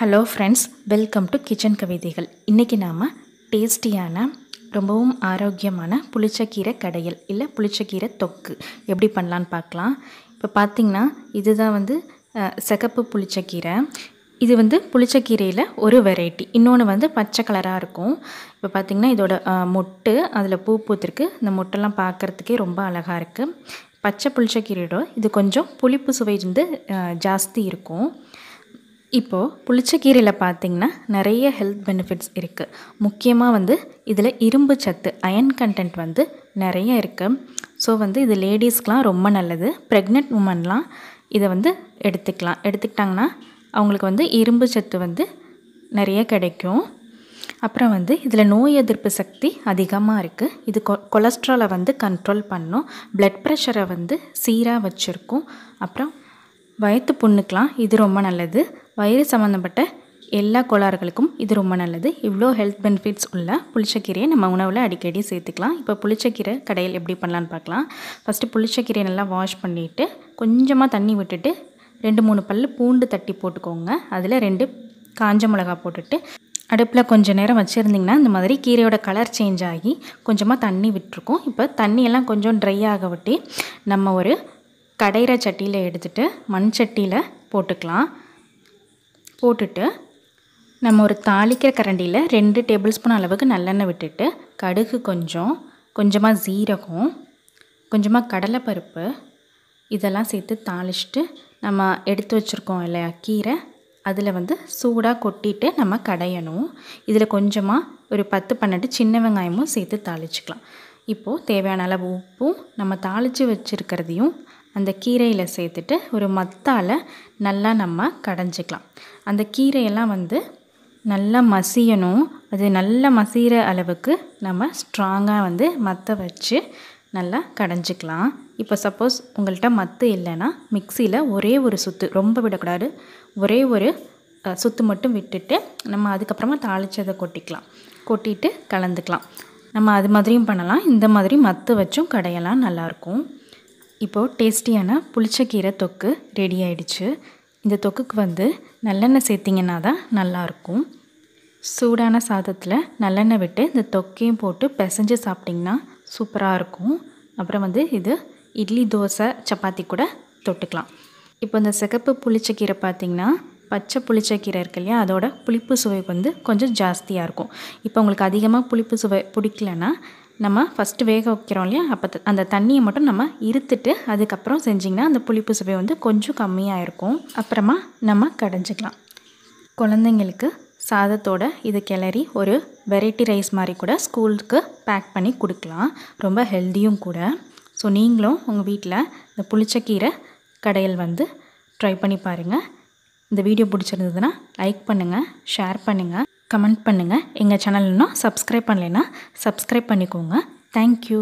hello friends welcome to kitchen கவிதைகள் இன்றைக்கி நாம் டேஸ்டியான ரொம்பவும் ஆரோக்கியமான புளிச்சக்கீரை கடையல் இல்லை புளிச்சக்கீரை தொக்கு எப்படி பண்ணலான்னு பார்க்கலாம் இப்போ பார்த்திங்கன்னா இதுதான் வந்து சிகப்பு புளிச்சக்கீரை இது வந்து புளிச்சக்கீரையில் ஒரு வெரைட்டி இன்னொன்று வந்து பச்சை கலராக இருக்கும் இப்போ பார்த்திங்கன்னா இதோட மொட்டு அதில் பூ பூத்திருக்கு இந்த மொட்டெல்லாம் பார்க்குறதுக்கே ரொம்ப அழகாக இருக்குது பச்சை புளிச்சக்கீரையோட இது கொஞ்சம் புளிப்பு சுவை வந்து ஜாஸ்தி இருக்கும் இப்போது புளிச்சக்கீரையில் பார்த்திங்கன்னா நிறைய ஹெல்த் பெனிஃபிட்ஸ் இருக்குது முக்கியமாக வந்து இதில் இரும்பு சத்து அயன் கண்டென்ட் வந்து நிறைய இருக்குது ஸோ வந்து இது லேடிஸ்க்கெலாம் ரொம்ப நல்லது ப்ரெக்னென்ட் உமன்லாம் இதை வந்து எடுத்துக்கலாம் எடுத்துக்கிட்டாங்கன்னா அவங்களுக்கு வந்து இரும்பு சத்து வந்து நிறைய கிடைக்கும் அப்புறம் வந்து இதில் நோய் எதிர்ப்பு சக்தி அதிகமாக இருக்குது இது கொ கொலஸ்ட்ராலை வந்து கண்ட்ரோல் பண்ணும் ப்ளட் ப்ரெஷரை வந்து சீராக வச்சுருக்கும் அப்புறம் வயத்து புண்ணுக்கெலாம் இது ரொம்ப நல்லது வயிறு சம்மந்தப்பட்ட எல்லா கோளாறுகளுக்கும் இது ரொம்ப நல்லது இவ்வளோ ஹெல்த் பெனிஃபிட்ஸ் உள்ள புளிச்சக்கீரையை நம்ம உணவில் அடிக்கடி சேர்த்துக்கலாம் இப்போ புளிச்சக்கீரை கடையில் எப்படி பண்ணலான்னு பார்க்கலாம் ஃபஸ்ட்டு புளிச்சக்கீரையை நல்லா வாஷ் பண்ணிவிட்டு கொஞ்சமாக தண்ணி விட்டுட்டு ரெண்டு மூணு பல் பூண்டு தட்டி போட்டுக்கோங்க அதில் ரெண்டு காஞ்ச மிளகா போட்டுட்டு அடுப்பில் கொஞ்சம் நேரம் வச்சுருந்திங்கன்னா இந்த மாதிரி கீரையோட கலர் சேஞ்ச் ஆகி கொஞ்சமாக தண்ணி விட்டுருக்கும் இப்போ தண்ணியெல்லாம் கொஞ்சம் ட்ரை ஆக விட்டு நம்ம ஒரு கடையிற சட்டியில் எடுத்துகிட்டு மண் சட்டியில் போட்டுக்கலாம் போட்டுட்டு நம்ம ஒரு தாளிக்கிற கரண்டியில் ரெண்டு டேபிள் ஸ்பூன் அளவுக்கு நல்லெண்ணெய் விட்டுட்டு கடுகு கொஞ்சம் கொஞ்சமாக சீரகம் கொஞ்சமாக கடலைப்பருப்பு இதெல்லாம் சேர்த்து தாளிச்சுட்டு நம்ம எடுத்து வச்சுருக்கோம் இல்லையா கீரை அதில் வந்து சூடாக கொட்டிட்டு நம்ம கடையணும் இதில் கொஞ்சமாக ஒரு பத்து பன்னெண்டு சின்ன வெங்காயமும் சேர்த்து தாளிச்சிக்கலாம் இப்போது தேவையான அளவு உப்பும் நம்ம தாளித்து வச்சுருக்கிறதையும் அந்த கீரையில் சேர்த்துட்டு ஒரு மத்தால் நல்லா நம்ம கடைஞ்சிக்கலாம் அந்த கீரையெல்லாம் வந்து நல்லா மசியணும் அது நல்லா மசிகிற அளவுக்கு நம்ம ஸ்ட்ராங்காக வந்து மற்ற வச்சு நல்லா கடைஞ்சிக்கலாம் இப்போ சப்போஸ் உங்கள்கிட்ட மத்து இல்லைன்னா மிக்சியில் ஒரே ஒரு சுத்து ரொம்ப விடக்கூடாது ஒரே ஒரு சுத்து மட்டும் விட்டுட்டு நம்ம அதுக்கப்புறமா தாளித்ததை கொட்டிக்கலாம் கொட்டிட்டு கலந்துக்கலாம் நம்ம அது மாதிரியும் பண்ணலாம் இந்த மாதிரி மத்து வச்சும் கடையெல்லாம் நல்லாயிருக்கும் இப்போது டேஸ்டியான புளிச்சக்கீரை தொக்கு ரெடி ஆயிடுச்சு இந்த தொக்குக்கு வந்து நல்லெண்ணெய் சேர்த்திங்கன்னா தான் நல்லாயிருக்கும் சூடான சாதத்தில் நல்லெண்ணெய் விட்டு இந்த தொக்கையும் போட்டு பிசைஞ்சு சாப்பிட்டிங்கன்னா சூப்பராக இருக்கும் அப்புறம் வந்து இது இட்லி தோசை சப்பாத்தி கூட தொட்டுக்கலாம் இப்போ இந்த சிகப்பு புளிச்சக்கீரை பார்த்திங்கன்னா பச்சை புளிச்சக்கீரை இருக்கு இல்லையா அதோட புளிப்பு சுவை வந்து கொஞ்சம் ஜாஸ்தியாக இருக்கும் இப்போ உங்களுக்கு அதிகமாக புளிப்பு சுவை பிடிக்கலன்னா நம்ம ஃபஸ்ட்டு வேக வைக்கிறோம் இல்லையா அப்போ அந்த தண்ணியை மட்டும் நம்ம இருத்துட்டு அதுக்கப்புறம் செஞ்சிங்கன்னா அந்த புளிப்பு சுவை வந்து கொஞ்சம் கம்மியாக இருக்கும் அப்புறமா நம்ம கடைஞ்சிக்கலாம் குழந்தைங்களுக்கு சாதத்தோட இது கிளறி ஒரு வெரைட்டி ரைஸ் மாதிரி கூட ஸ்கூலுக்கு பேக் பண்ணி கொடுக்கலாம் ரொம்ப ஹெல்த்தியும் கூட ஸோ நீங்களும் உங்கள் வீட்டில் இந்த புளிச்சக்கீரை கடையில் வந்து ட்ரை பண்ணி பாருங்கள் இந்த வீடியோ பிடிச்சிருந்ததுன்னா லைக் பண்ணுங்கள் ஷேர் பண்ணுங்கள் கமெண்ட் பண்ணுங்கள் எங்கள் சேனல் இன்னும் சப்ஸ்கிரைப் பண்ணலைன்னா சப்ஸ்கிரைப் பண்ணிக்கோங்க தேங்க்யூ